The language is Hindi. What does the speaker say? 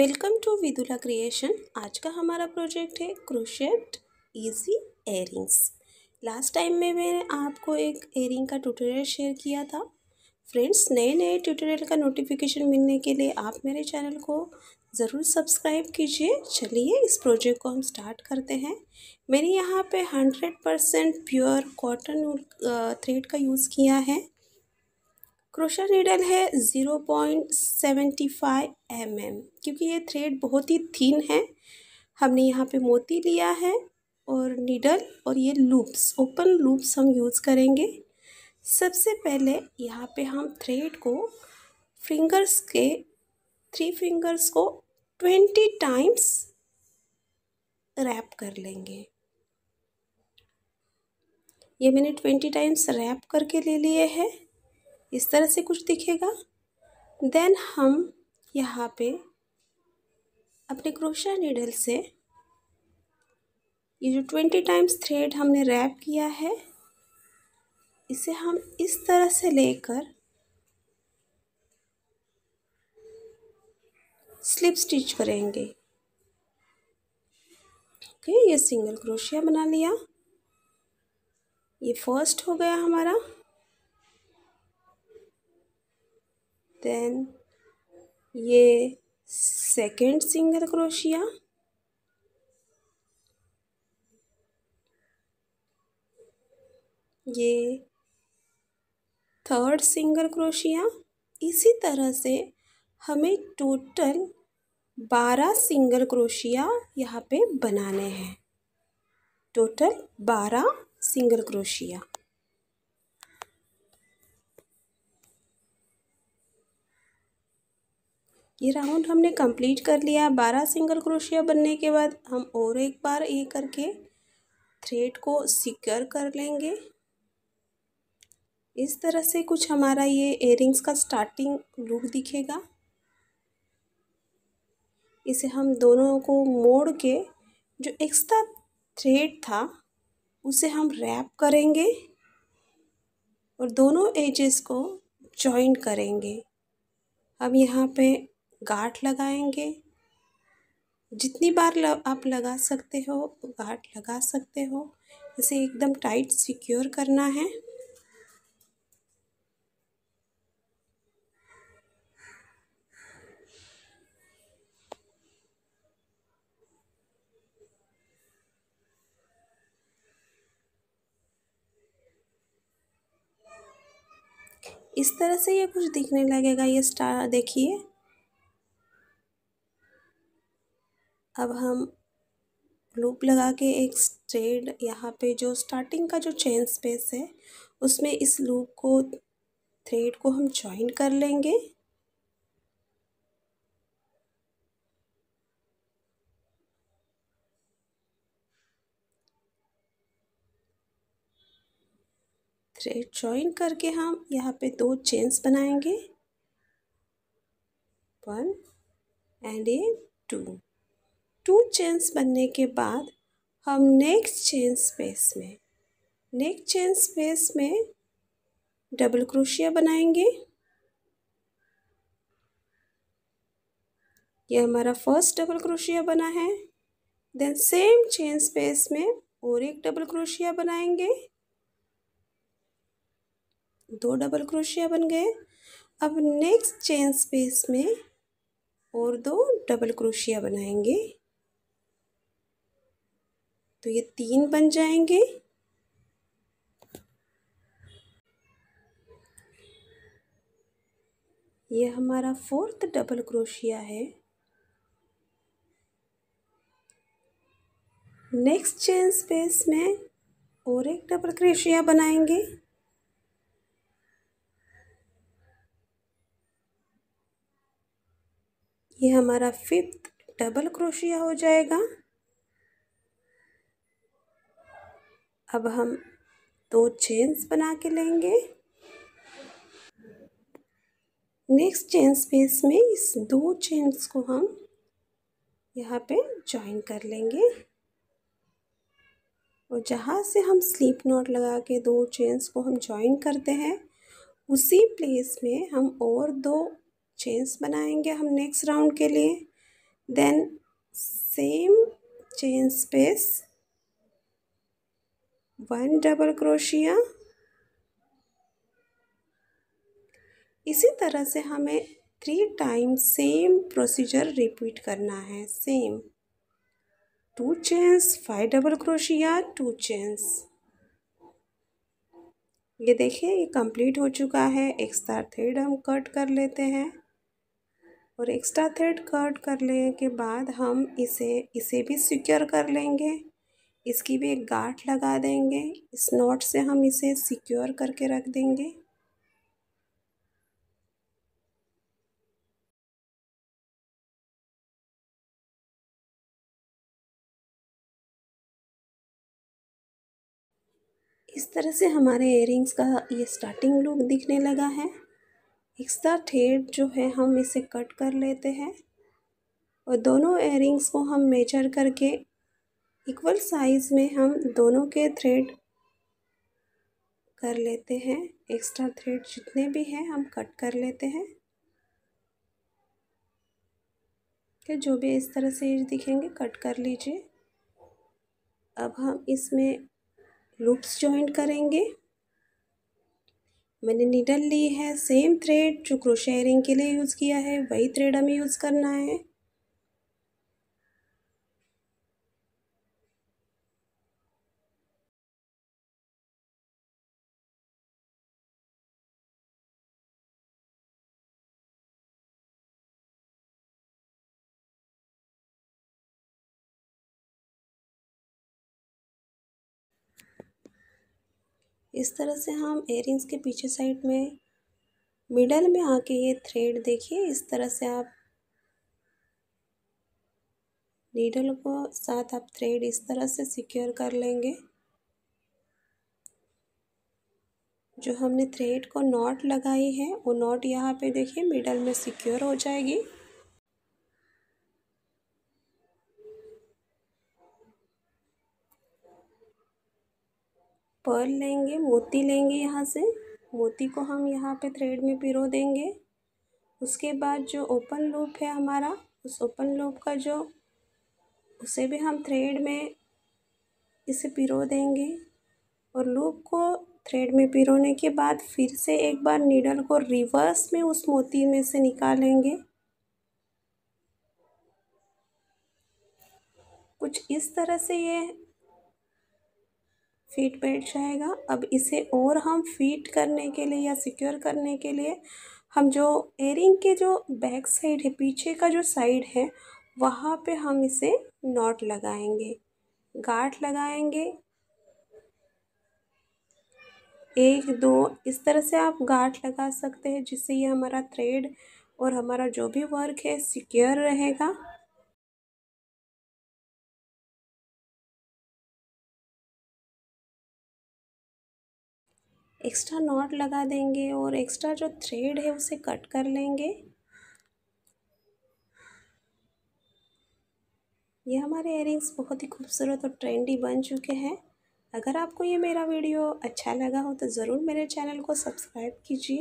वेलकम टू विदुला क्रिएशन आज का हमारा प्रोजेक्ट है crochet easy earrings last time में मैंने आपको एक एयरिंग का ट्यूटोरियल शेयर किया था फ्रेंड्स नए नए ट्यूटोरियल का नोटिफिकेशन मिलने के लिए आप मेरे चैनल को ज़रूर सब्सक्राइब कीजिए चलिए इस प्रोजेक्ट को हम स्टार्ट करते हैं मैंने यहाँ पे hundred percent pure cotton thread का यूज़ किया है क्रोशा नीडल है zero point seventy five M M क्योंकि ये थ्रेड बहुत ही थीन है हमने यहाँ पे मोती लिया है और नीडल और ये लूप्स ओपन लूप्स हम यूज़ करेंगे सबसे पहले यहाँ पे हम थ्रेड को फिंगर्स के थ्री फिंगर्स को ट्वेंटी टाइम्स रैप कर लेंगे ये मैंने ट्वेंटी टाइम्स रैप करके ले लिए है इस तरह से कुछ दिखेगा देन हम यहाँ पे अपने क्रोशा नीडल से ये जो ट्वेंटी टाइम्स थ्रेड हमने रैप किया है इसे हम इस तरह से लेकर स्लिप स्टिच करेंगे ओके ये सिंगल क्रोशिया बना लिया ये फर्स्ट हो गया हमारा देन ये सेकेंड सिंगल क्रोशिया ये थर्ड सिंगल क्रोशिया इसी तरह से हमें टोटल बारह सिंगल क्रोशिया यहाँ पे बनाने हैं टोटल बारह सिंगल क्रोशिया ये राउंड हमने कंप्लीट कर लिया बारह सिंगल क्रोशिया बनने के बाद हम और एक बार ये करके थ्रेड को सिक्योर कर लेंगे इस तरह से कुछ हमारा ये एयरिंग्स का स्टार्टिंग लुक दिखेगा इसे हम दोनों को मोड़ के जो एक्स्ट्रा थ्रेड था उसे हम रैप करेंगे और दोनों एजेस को जॉइन करेंगे अब यहाँ पे गाठ लगाएंगे जितनी बार लग, आप लगा सकते हो गाठ लगा सकते हो इसे एकदम टाइट सिक्योर करना है इस तरह से ये कुछ दिखने लगेगा ये स्टार देखिए अब हम लूप लगा के एक स्ट्रेड यहाँ पे जो स्टार्टिंग का जो चेन स्पेस है उसमें इस लूप को थ्रेड को हम जॉइन कर लेंगे थ्रेड जॉइन करके हम यहाँ पे दो चेन्स बनाएंगे one and a two two chains बनने के बाद हम नेक्स्ट चेन स्पेस में नेक्स्ट चेन स्पेस में डबल क्रोशिया बनाएंगे ये हमारा फर्स्ट डबल क्रोशिया बना है देन सेम चेन स्पेस में और एक डबल क्रोशिया बनाएंगे दो डबल क्रोशिया बन गए अब नेक्स्ट चेन स्पेस में और दो डबल क्रोशिया बनाएंगे तो ये तीन बन जाएंगे ये हमारा फोर्थ डबल क्रोशिया है नेक्स्ट चेन स्पेस में और एक डबल क्रोशिया बनाएंगे ये हमारा फिफ्थ डबल क्रोशिया हो जाएगा अब हम दो चेन्स बना के लेंगे नेक्स्ट चेन स्पेस में इस दो चेन्स को हम यहाँ पे ज्वाइन कर लेंगे और जहाँ से हम स्लीप नॉट लगा के दो चेन्स को हम ज्वाइन करते हैं उसी प्लेस में हम और दो चेन्स बनाएंगे हम नेक्स्ट राउंड के लिए then same chain space one double crochet इसी तरह से हमें three time same procedure repeat करना है same two chains five double crochet two chains ये देखिए ये कंप्लीट हो चुका है एक्स्ट्रा थ्रेड हम कट कर लेते हैं और एक्स्ट्रा थ्रेड कट कर लेने के बाद हम इसे इसे भी सिक्योर कर लेंगे इसकी भी एक गांठ लगा देंगे इस नॉट से हम इसे सिक्योर करके रख देंगे इस तरह से हमारे एयरिंग्स का ये स्टार्टिंग लुक दिखने लगा है एक्स्ट्रा ठेठ जो है हम इसे कट कर लेते हैं और दोनों एयरिंग्स को हम मेजर करके इक्वल साइज़ में हम दोनों के थ्रेड कर लेते हैं एक्स्ट्रा थ्रेड जितने भी हैं हम कट कर लेते हैं कि तो जो भी इस तरह से दिखेंगे कट कर लीजिए अब हम इसमें लूप्स जॉइंट करेंगे मैंने नीडल ली है सेम थ्रेड जो क्रोशेयरिंग के लिए यूज़ किया है वही थ्रेड हमें यूज़ करना है इस तरह से हम एयरिंग्स के पीछे साइड में मिडल में आके ये थ्रेड देखिए इस तरह से आप नीडल को साथ आप थ्रेड इस तरह से सिक्योर कर लेंगे जो हमने थ्रेड को नॉट लगाई है वो नॉट यहाँ पे देखिए मिडल में सिक्योर हो जाएगी पर्ल लेंगे मोती लेंगे यहाँ से मोती को हम यहाँ पे थ्रेड में पिरो देंगे उसके बाद जो ओपन लूप है हमारा उस ओपन लूप का जो उसे भी हम थ्रेड में इसे पिरो देंगे और लूप को थ्रेड में पिरोने के बाद फिर से एक बार नीडल को रिवर्स में उस मोती में से निकालेंगे कुछ इस तरह से ये फिट बैठ जाएगा अब इसे और हम फिट करने के लिए या सिक्योर करने के लिए हम जो एयरिंग के जो बैक साइड है पीछे का जो साइड है वहाँ पे हम इसे नॉट लगाएंगे गाठ लगाएंगे एक दो इस तरह से आप गाठ लगा सकते हैं जिससे ये हमारा थ्रेड और हमारा जो भी वर्क है सिक्योर रहेगा एक्स्ट्रा नॉट लगा देंगे और एक्स्ट्रा जो थ्रेड है उसे कट कर लेंगे ये हमारे एयरिंग्स बहुत ही खूबसूरत और ट्रेंडी बन चुके हैं अगर आपको ये मेरा वीडियो अच्छा लगा हो तो ज़रूर मेरे चैनल को सब्सक्राइब कीजिए